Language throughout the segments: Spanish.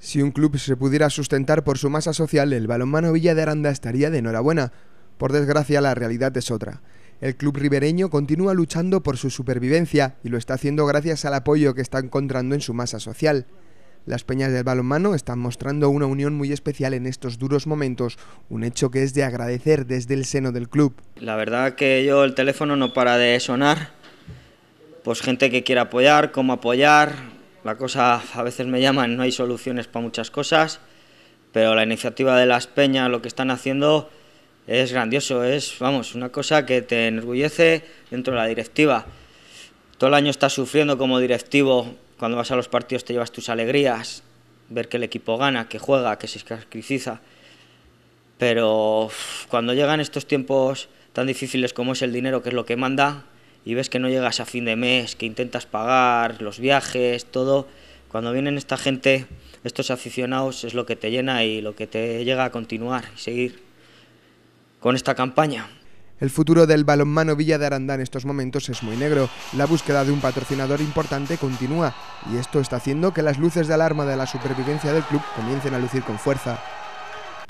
Si un club se pudiera sustentar por su masa social, el balonmano Villa de Aranda estaría de enhorabuena. Por desgracia, la realidad es otra. El club ribereño continúa luchando por su supervivencia y lo está haciendo gracias al apoyo que está encontrando en su masa social. Las peñas del balonmano están mostrando una unión muy especial en estos duros momentos, un hecho que es de agradecer desde el seno del club. La verdad que yo el teléfono no para de sonar, pues gente que quiere apoyar, cómo apoyar, la cosa, a veces me llaman, no hay soluciones para muchas cosas, pero la iniciativa de las peñas, lo que están haciendo, es grandioso, es, vamos, una cosa que te enorgullece dentro de la directiva. Todo el año estás sufriendo como directivo, cuando vas a los partidos te llevas tus alegrías, ver que el equipo gana, que juega, que se sacrifica. Pero cuando llegan estos tiempos tan difíciles como es el dinero, que es lo que manda, y ves que no llegas a fin de mes, que intentas pagar los viajes, todo, cuando vienen esta gente, estos aficionados, es lo que te llena y lo que te llega a continuar y seguir con esta campaña. El futuro del balonmano Villa de Aranda en estos momentos es muy negro. La búsqueda de un patrocinador importante continúa y esto está haciendo que las luces de alarma de la supervivencia del club comiencen a lucir con fuerza.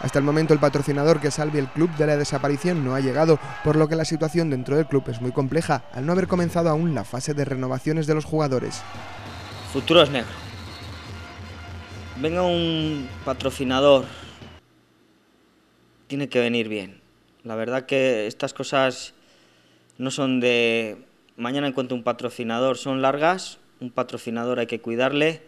Hasta el momento el patrocinador que salve el club de la desaparición no ha llegado, por lo que la situación dentro del club es muy compleja, al no haber comenzado aún la fase de renovaciones de los jugadores. es negro. Venga un patrocinador. Tiene que venir bien. La verdad que estas cosas no son de mañana encuentro un patrocinador, son largas. Un patrocinador hay que cuidarle.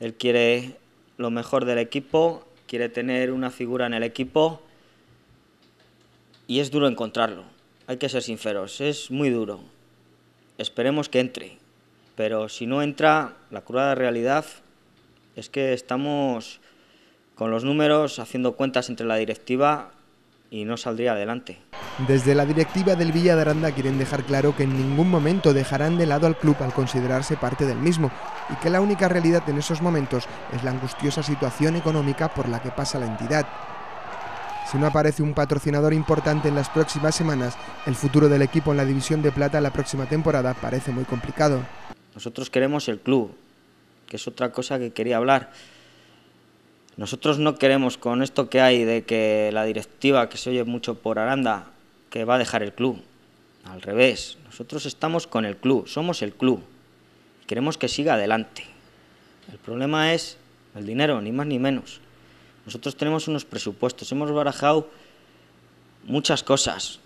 Él quiere lo mejor del equipo quiere tener una figura en el equipo y es duro encontrarlo. Hay que ser sinceros, es muy duro. Esperemos que entre, pero si no entra, la cruda realidad es que estamos con los números haciendo cuentas entre la directiva y no saldría adelante. Desde la directiva del Villa de Aranda quieren dejar claro que en ningún momento dejarán de lado al club al considerarse parte del mismo y que la única realidad en esos momentos es la angustiosa situación económica por la que pasa la entidad. Si no aparece un patrocinador importante en las próximas semanas, el futuro del equipo en la División de Plata la próxima temporada parece muy complicado. Nosotros queremos el club, que es otra cosa que quería hablar. Nosotros no queremos con esto que hay de que la directiva, que se oye mucho por Aranda, que va a dejar el club. Al revés, nosotros estamos con el club, somos el club. queremos que siga adelante. El problema es el dinero, ni más ni menos. Nosotros tenemos unos presupuestos, hemos barajado muchas cosas,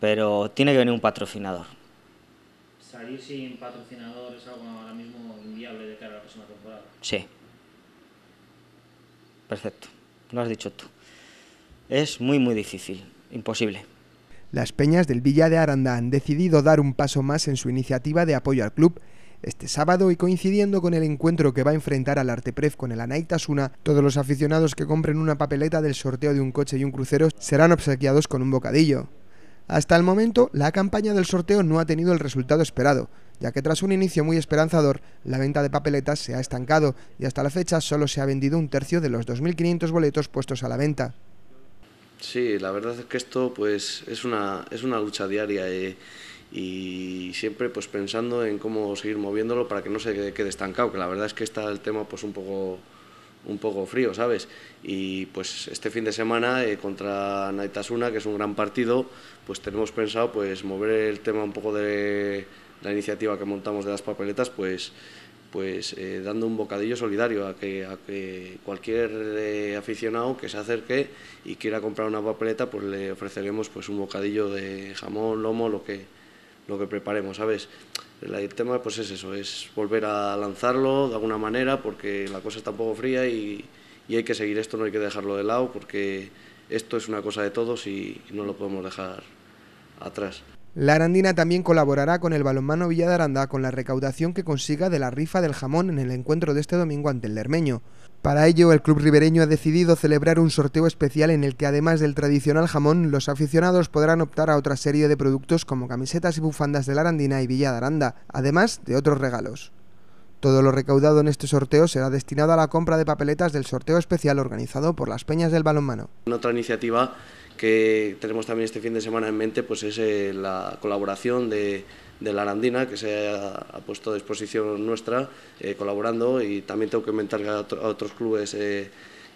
pero tiene que venir un patrocinador. Salir sin patrocinador es algo ahora mismo inviable de cara a la próxima temporada. Sí. Perfecto, lo has dicho tú. Es muy, muy difícil, imposible. Las peñas del Villa de Aranda han decidido dar un paso más en su iniciativa de apoyo al club este sábado y coincidiendo con el encuentro que va a enfrentar al Artepref con el Anaitasuna, todos los aficionados que compren una papeleta del sorteo de un coche y un crucero serán obsequiados con un bocadillo. Hasta el momento, la campaña del sorteo no ha tenido el resultado esperado, ya que tras un inicio muy esperanzador, la venta de papeletas se ha estancado y hasta la fecha solo se ha vendido un tercio de los 2.500 boletos puestos a la venta. Sí, la verdad es que esto pues es una, es una lucha diaria eh, y siempre pues pensando en cómo seguir moviéndolo para que no se quede, estancado, que la verdad es que está el tema pues un poco un poco frío, ¿sabes? Y pues este fin de semana eh, contra Naitasuna, que es un gran partido, pues tenemos pensado pues mover el tema un poco de la iniciativa que montamos de las papeletas, pues pues eh, dando un bocadillo solidario a que, cualquier eh, aficionado que se acerque y quiera comprar una papeleta, pues le ofreceremos pues un bocadillo de jamón, lomo, lo que, lo que preparemos, ¿sabes? El tema pues es eso, es volver a lanzarlo de alguna manera porque la cosa está un poco fría y hay que seguir esto, no hay que dejarlo de lado porque esto es una cosa de todos y no lo podemos dejar atrás. La Arandina también colaborará con el balonmano Villa con la recaudación que consiga de la rifa del jamón en el encuentro de este domingo ante el Lermeño. Para ello, el club ribereño ha decidido celebrar un sorteo especial en el que además del tradicional jamón, los aficionados podrán optar a otra serie de productos como camisetas y bufandas de la Arandina y Villa de Aranda, además de otros regalos. Todo lo recaudado en este sorteo será destinado a la compra de papeletas del sorteo especial organizado por las Peñas del Balonmano. Otra iniciativa que tenemos también este fin de semana en mente pues es eh, la colaboración de, la Arandina, que se ha, puesto a disposición nuestra eh, colaborando y también tengo que comentar a, otros clubes eh,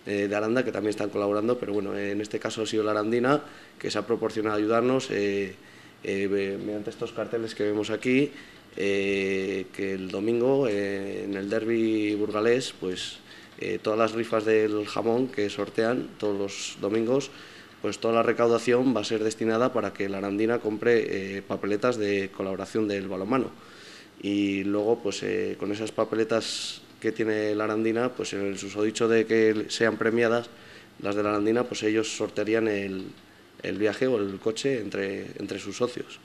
de Aranda que también están colaborando, pero bueno, en este caso ha sido la Arandina que se ha proporcionado ayudarnos mediante estos carteles que vemos aquí eh, que el domingo eh, en el derby burgalés, pues eh, todas las rifas del jamón que sortean todos los domingos, pues toda la recaudación va a ser destinada para que la Arandina compre papeletas de colaboración del balonmano. Y luego, pues con esas papeletas que tiene la Arandina, pues en el susodicho de que sean premiadas, las de la Arandina, pues ellos sortearían el, viaje o el coche entre sus socios.